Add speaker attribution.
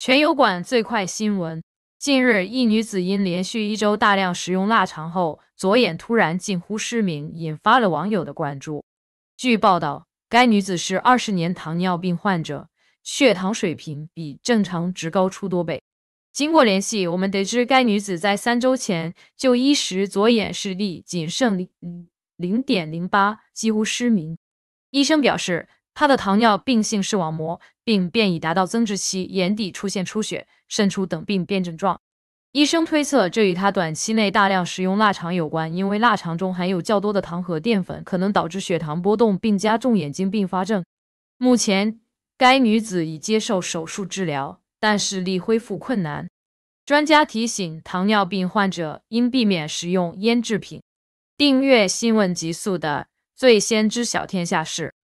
Speaker 1: 全油管最快新闻：近日，一女子因连续一周大量食用腊肠后，左眼突然近乎失明，引发了网友的关注。据报道，该女子是二十年糖尿病患者，血糖水平比正常值高出多倍。经过联系，我们得知该女子在三周前就医时左眼视力仅剩零零点零八，几乎失明。医生表示。他的糖尿病性视网膜病变已达到增殖期，眼底出现出血、渗出等病变症状。医生推测这与他短期内大量食用腊肠有关，因为腊肠中含有较多的糖和淀粉，可能导致血糖波动并加重眼睛并发症。目前，该女子已接受手术治疗，但视力恢复困难。专家提醒，糖尿病患者应避免食用腌制品。订阅新闻极速的，最先知晓天下事。